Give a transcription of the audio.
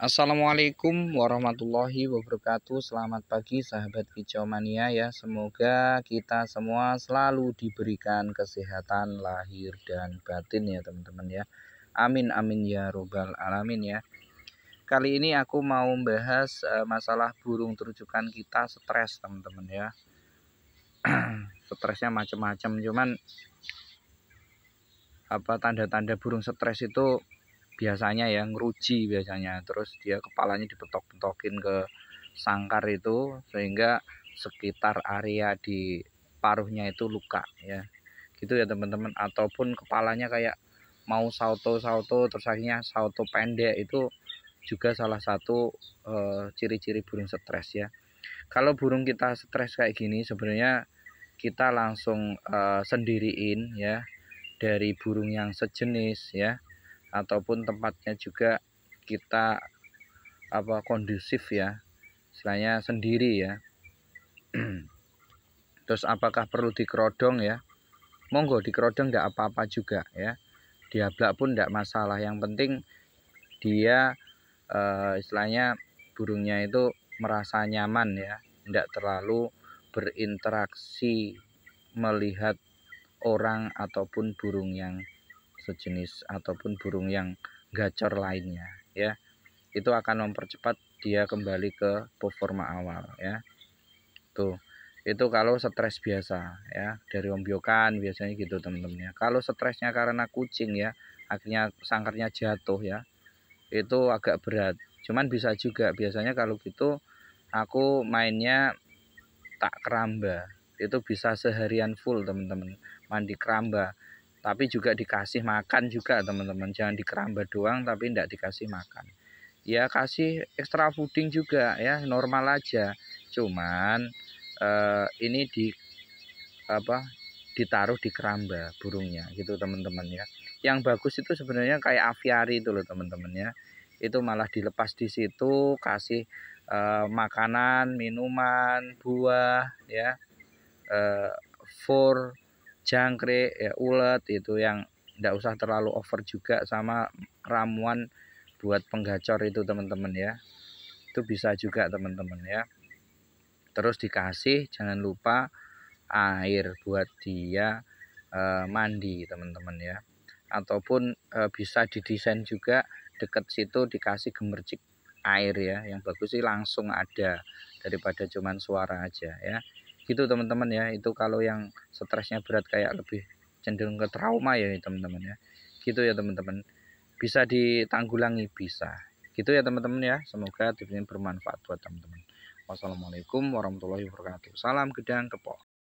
Assalamualaikum warahmatullahi wabarakatuh Selamat pagi sahabat kicau mania ya Semoga kita semua selalu diberikan kesehatan lahir dan batin ya teman-teman ya Amin amin ya robbal alamin ya Kali ini aku mau membahas eh, masalah burung terujukan kita stres teman-teman ya Stresnya macam-macam cuman apa tanda-tanda burung stres itu biasanya ya ngeruji biasanya terus dia kepalanya dipetok-petokin ke sangkar itu sehingga sekitar area di paruhnya itu luka ya gitu ya teman-teman ataupun kepalanya kayak mau sauto-sauto terus akhirnya sauto pendek itu juga salah satu eh, ciri-ciri uh, burung stres ya kalau burung kita stres kayak gini sebenarnya kita langsung uh, sendiriin ya dari burung yang sejenis ya ataupun tempatnya juga kita apa kondusif ya istilahnya sendiri ya terus apakah perlu dikerodong ya monggo dikerodong nggak apa-apa juga ya diablak pun nggak masalah yang penting dia e, istilahnya burungnya itu merasa nyaman ya tidak terlalu berinteraksi melihat orang ataupun burung yang sejenis ataupun burung yang gacor lainnya ya itu akan mempercepat dia kembali ke performa awal ya tuh itu kalau stres biasa ya dari ombyokan biasanya gitu teman-teman ya kalau stresnya karena kucing ya akhirnya sangkarnya jatuh ya itu agak berat cuman bisa juga biasanya kalau gitu aku mainnya tak keramba itu bisa seharian full teman-teman mandi keramba tapi juga dikasih makan juga teman-teman jangan dikeramba doang tapi tidak dikasih makan ya kasih extra fooding juga ya normal aja cuman eh, ini di apa ditaruh di keramba burungnya gitu teman-teman ya yang bagus itu sebenarnya kayak aviari itu loh teman-teman ya itu malah dilepas di situ kasih eh, makanan minuman buah ya eh, for jangkrik, ya ulet itu yang tidak usah terlalu over juga sama ramuan buat penggacor itu teman-teman ya. Itu bisa juga teman-teman ya. Terus dikasih jangan lupa air buat dia eh, mandi teman-teman ya. Ataupun eh, bisa didesain juga dekat situ dikasih gemercik air ya. Yang bagus sih langsung ada daripada cuman suara aja ya gitu teman-teman ya itu kalau yang stresnya berat kayak lebih cenderung ke trauma ya teman-teman ya gitu ya teman-teman bisa ditanggulangi bisa gitu ya teman-teman ya semoga tips ini bermanfaat buat teman-teman wassalamualaikum warahmatullahi wabarakatuh salam gedang kepok